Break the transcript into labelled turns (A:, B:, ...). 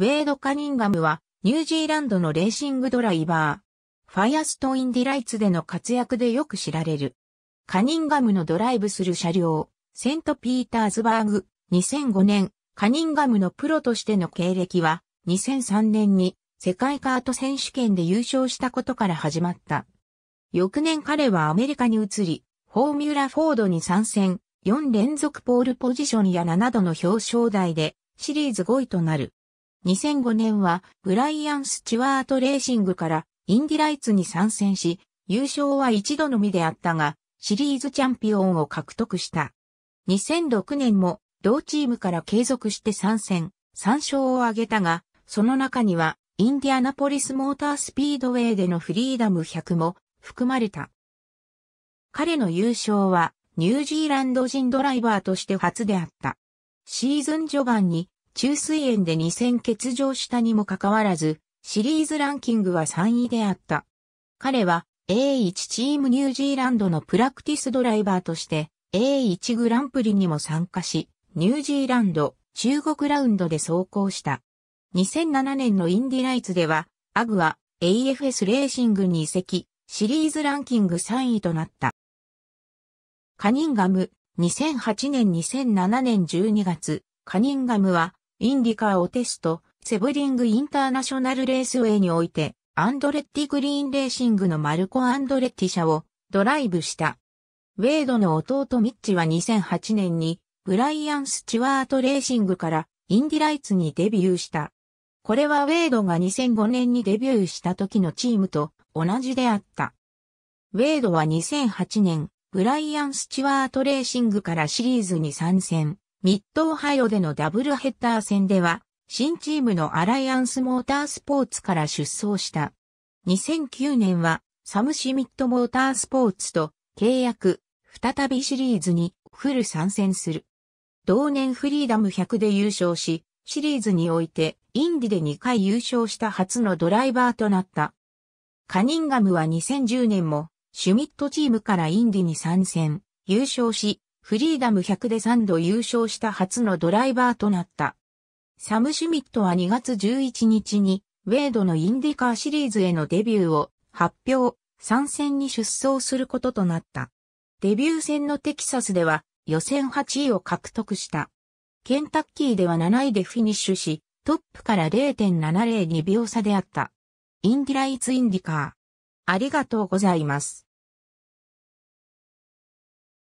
A: ウェイド・カニンガムは、ニュージーランドのレーシングドライバー。ファイアストインディライツでの活躍でよく知られる。カニンガムのドライブする車両、セント・ピーターズバーグ、2005年、カニンガムのプロとしての経歴は、2003年に世界カート選手権で優勝したことから始まった。翌年彼はアメリカに移り、フォーミュラフォードに参戦、4連続ポールポジションや7度の表彰台で、シリーズ5位となる。2005年はブライアン・スチュワート・レーシングからインディライツに参戦し、優勝は一度のみであったが、シリーズチャンピオンを獲得した。2006年も同チームから継続して参戦、3勝を挙げたが、その中にはインディアナポリスモータースピードウェイでのフリーダム100も含まれた。彼の優勝はニュージーランド人ドライバーとして初であった。シーズン序盤に中水炎で2戦欠場したにもかかわらず、シリーズランキングは3位であった。彼は A1 チームニュージーランドのプラクティスドライバーとして A1 グランプリにも参加し、ニュージーランド中国ラウンドで走行した。2007年のインディライツでは、アグは AFS レーシングに移籍、シリーズランキング3位となった。カニンガム、2008年2007年12月、カニンガムはインディカーをテスト、セブリングインターナショナルレースウェイにおいて、アンドレッティグリーンレーシングのマルコ・アンドレッティ社をドライブした。ウェイドの弟ミッチは2008年に、ブライアン・スチュワート・レーシングからインディライツにデビューした。これはウェイドが2005年にデビューした時のチームと同じであった。ウェイドは2008年、ブライアン・スチュワート・レーシングからシリーズに参戦。ミッドオハイオでのダブルヘッダー戦では、新チームのアライアンスモータースポーツから出走した。2009年は、サムシミットモータースポーツと契約、再びシリーズにフル参戦する。同年フリーダム100で優勝し、シリーズにおいてインディで2回優勝した初のドライバーとなった。カニンガムは2010年もシュミットチームからインディに参戦、優勝し、フリーダム100で3度優勝した初のドライバーとなった。サム・シュミットは2月11日に、ウェイドのインディカーシリーズへのデビューを発表、参戦に出走することとなった。デビュー戦のテキサスでは予選8位を獲得した。ケンタッキーでは7位でフィニッシュし、トップから0.702秒差であった。インディライツインディカー。ありがとうございます。